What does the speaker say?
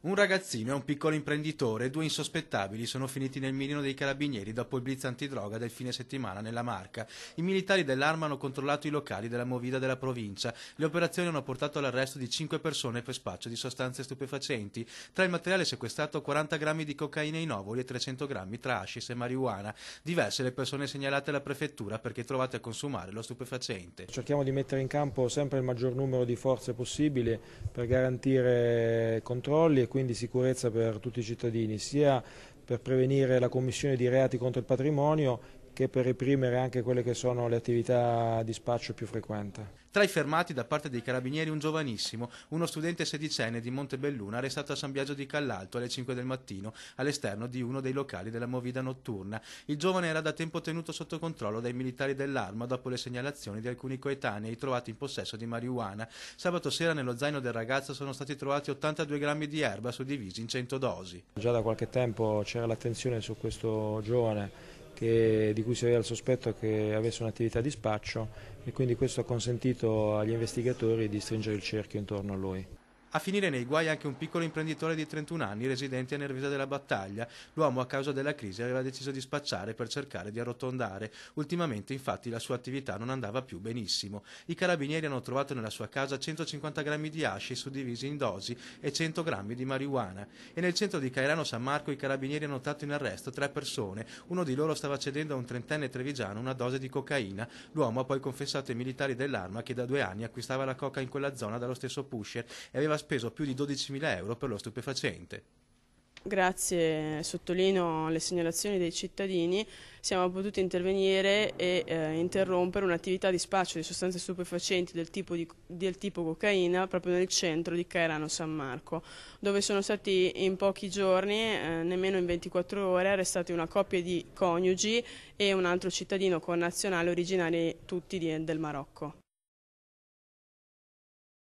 Un ragazzino e un piccolo imprenditore, due insospettabili, sono finiti nel mirino dei carabinieri dopo il blitz antidroga del fine settimana nella Marca. I militari dell'arma hanno controllato i locali della movida della provincia. Le operazioni hanno portato all'arresto di cinque persone per spaccio di sostanze stupefacenti. Tra il materiale sequestrato 40 grammi di cocaina in ovoli e 300 grammi tra ascis e marijuana. Diverse le persone segnalate alla prefettura perché trovate a consumare lo stupefacente. Cerchiamo di mettere in campo sempre il maggior numero di forze possibile per garantire controlli e quindi sicurezza per tutti i cittadini, sia per prevenire la commissione di reati contro il patrimonio che per reprimere anche quelle che sono le attività di spaccio più frequenti. Tra i fermati da parte dei carabinieri un giovanissimo, uno studente sedicenne di Montebelluna arrestato a San Biagio di Callalto alle 5 del mattino all'esterno di uno dei locali della movida notturna. Il giovane era da tempo tenuto sotto controllo dai militari dell'arma dopo le segnalazioni di alcuni coetanei trovati in possesso di marijuana. Sabato sera nello zaino del ragazzo sono stati trovati 82 grammi di erba suddivisi in 100 dosi. Già da qualche tempo c'era l'attenzione su questo giovane che, di cui si aveva il sospetto che avesse un'attività di spaccio e quindi questo ha consentito agli investigatori di stringere il cerchio intorno a lui. A finire nei guai anche un piccolo imprenditore di 31 anni residente a Nervisa della Battaglia. L'uomo a causa della crisi aveva deciso di spacciare per cercare di arrotondare. Ultimamente infatti la sua attività non andava più benissimo. I carabinieri hanno trovato nella sua casa 150 grammi di asci suddivisi in dosi e 100 grammi di marijuana. E nel centro di Cairano San Marco i carabinieri hanno notato in arresto tre persone. Uno di loro stava cedendo a un trentenne trevigiano una dose di cocaina. L'uomo ha poi confessato ai militari dell'arma che da due anni acquistava la coca in quella zona dallo stesso pusher e aveva speso più di 12.000 euro per lo stupefacente. Grazie, sottolineo alle segnalazioni dei cittadini, siamo potuti intervenire e eh, interrompere un'attività di spaccio di sostanze stupefacenti del tipo, di, del tipo, cocaina proprio nel centro di Cairano San Marco, dove sono stati in pochi giorni, eh, nemmeno in 24 ore, arrestati una coppia di coniugi e un altro cittadino connazionale originari tutti di, del Marocco.